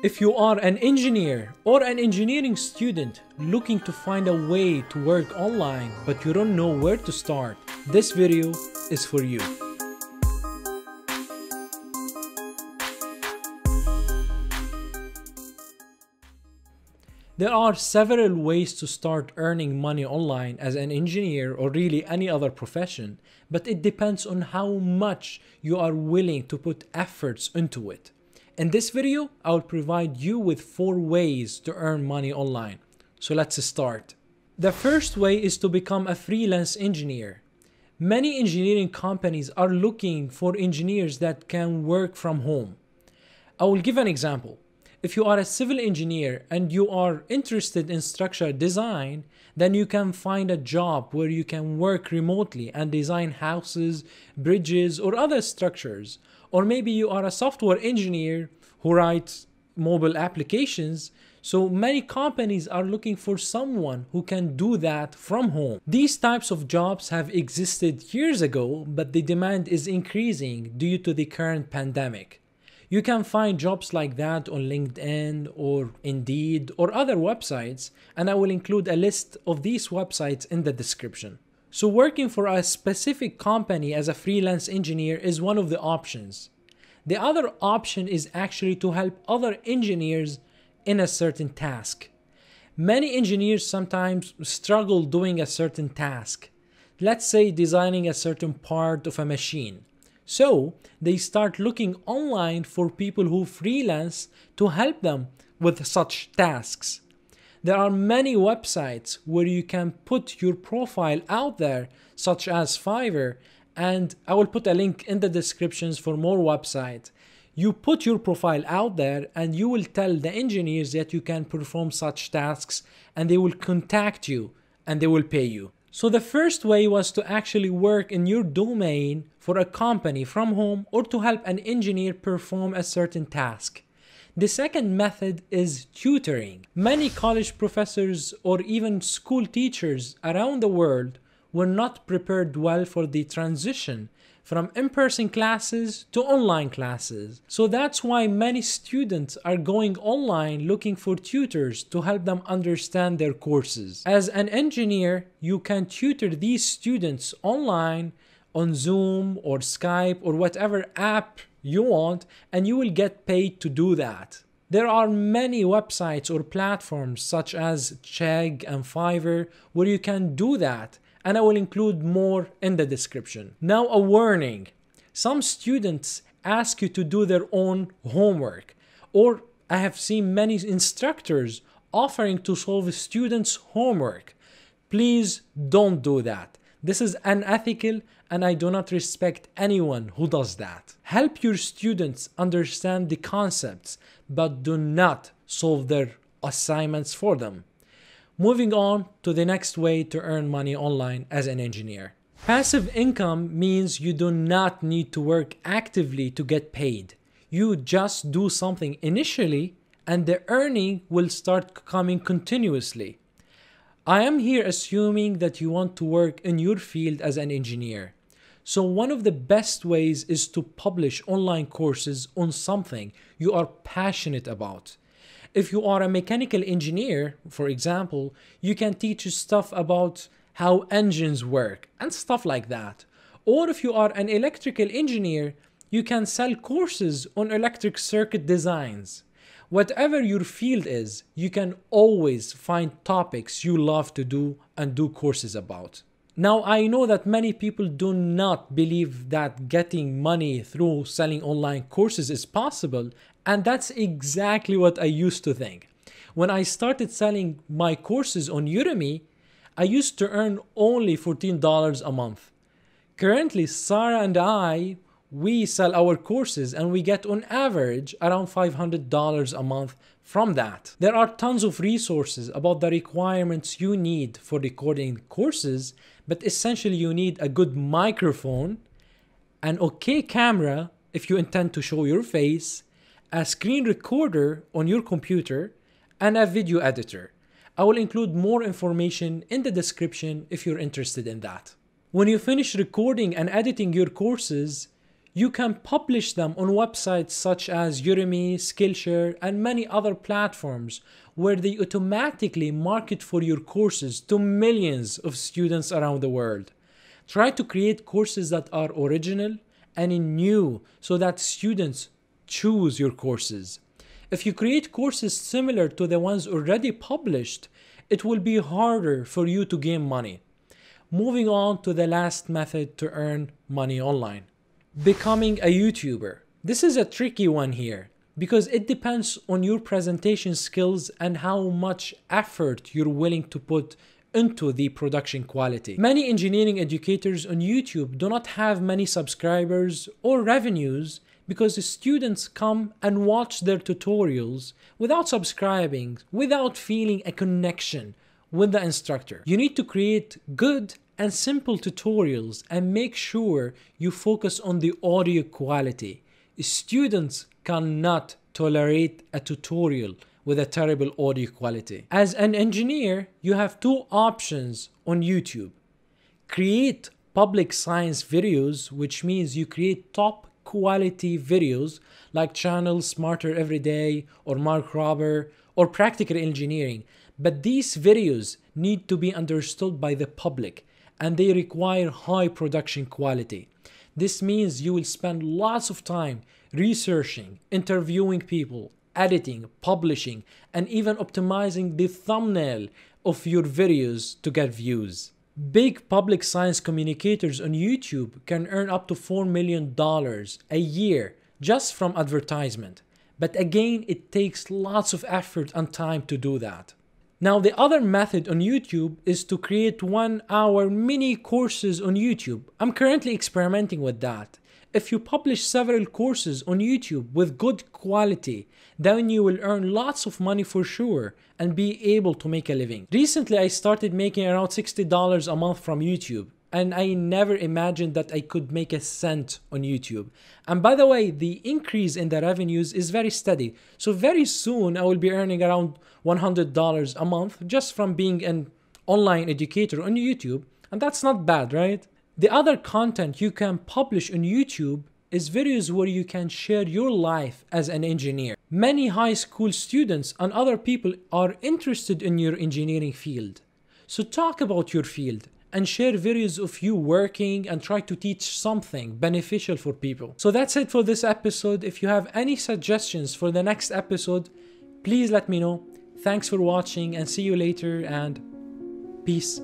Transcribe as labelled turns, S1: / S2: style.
S1: If you are an engineer or an engineering student looking to find a way to work online but you don't know where to start, this video is for you. There are several ways to start earning money online as an engineer or really any other profession, but it depends on how much you are willing to put efforts into it. In this video, I will provide you with 4 ways to earn money online. So let's start. The first way is to become a freelance engineer. Many engineering companies are looking for engineers that can work from home. I will give an example. If you are a civil engineer and you are interested in structure design, then you can find a job where you can work remotely and design houses, bridges, or other structures. Or maybe you are a software engineer who writes mobile applications. So many companies are looking for someone who can do that from home. These types of jobs have existed years ago, but the demand is increasing due to the current pandemic. You can find jobs like that on LinkedIn or Indeed or other websites, and I will include a list of these websites in the description. So working for a specific company as a freelance engineer is one of the options. The other option is actually to help other engineers in a certain task. Many engineers sometimes struggle doing a certain task. Let's say designing a certain part of a machine. So they start looking online for people who freelance to help them with such tasks. There are many websites where you can put your profile out there, such as Fiverr, and I will put a link in the descriptions for more websites. You put your profile out there and you will tell the engineers that you can perform such tasks and they will contact you and they will pay you. So the first way was to actually work in your domain for a company from home or to help an engineer perform a certain task. The second method is tutoring. Many college professors or even school teachers around the world were not prepared well for the transition from in-person classes to online classes. So that's why many students are going online looking for tutors to help them understand their courses. As an engineer, you can tutor these students online on Zoom or Skype or whatever app you want and you will get paid to do that. There are many websites or platforms such as Chegg and Fiverr where you can do that and I will include more in the description. Now a warning, some students ask you to do their own homework or I have seen many instructors offering to solve students homework. Please don't do that. This is unethical and I do not respect anyone who does that. Help your students understand the concepts but do not solve their assignments for them. Moving on to the next way to earn money online as an engineer. Passive income means you do not need to work actively to get paid. You just do something initially and the earning will start coming continuously. I am here assuming that you want to work in your field as an engineer. So one of the best ways is to publish online courses on something you are passionate about. If you are a mechanical engineer, for example, you can teach stuff about how engines work and stuff like that. Or if you are an electrical engineer, you can sell courses on electric circuit designs. Whatever your field is, you can always find topics you love to do and do courses about. Now, I know that many people do not believe that getting money through selling online courses is possible, and that's exactly what I used to think. When I started selling my courses on Udemy, I used to earn only $14 a month. Currently, Sarah and I, we sell our courses and we get on average around $500 a month from that. There are tons of resources about the requirements you need for recording courses, but essentially you need a good microphone, an okay camera if you intend to show your face, a screen recorder on your computer, and a video editor. I will include more information in the description if you're interested in that. When you finish recording and editing your courses, you can publish them on websites such as Udemy, Skillshare, and many other platforms where they automatically market for your courses to millions of students around the world. Try to create courses that are original and new so that students choose your courses. If you create courses similar to the ones already published, it will be harder for you to gain money. Moving on to the last method to earn money online. Becoming a YouTuber. This is a tricky one here because it depends on your presentation skills and how much effort you're willing to put into the production quality. Many engineering educators on YouTube do not have many subscribers or revenues because the students come and watch their tutorials without subscribing, without feeling a connection with the instructor. You need to create good and simple tutorials and make sure you focus on the audio quality. Students cannot tolerate a tutorial with a terrible audio quality. As an engineer, you have two options on YouTube. Create public science videos, which means you create top quality videos like channels Smarter Every Day or Mark Robber or Practical Engineering. But these videos need to be understood by the public and they require high production quality. This means you will spend lots of time researching, interviewing people, editing, publishing, and even optimizing the thumbnail of your videos to get views. Big public science communicators on YouTube can earn up to $4 million a year just from advertisement. But again, it takes lots of effort and time to do that. Now, the other method on YouTube is to create one hour mini courses on YouTube. I'm currently experimenting with that. If you publish several courses on YouTube with good quality, then you will earn lots of money for sure and be able to make a living. Recently, I started making around $60 a month from YouTube and I never imagined that I could make a cent on YouTube. And by the way, the increase in the revenues is very steady. So very soon I will be earning around $100 a month just from being an online educator on YouTube. And that's not bad, right? The other content you can publish on YouTube is videos where you can share your life as an engineer. Many high school students and other people are interested in your engineering field. So talk about your field and share videos of you working and try to teach something beneficial for people. So that's it for this episode. If you have any suggestions for the next episode, please let me know. Thanks for watching and see you later and peace.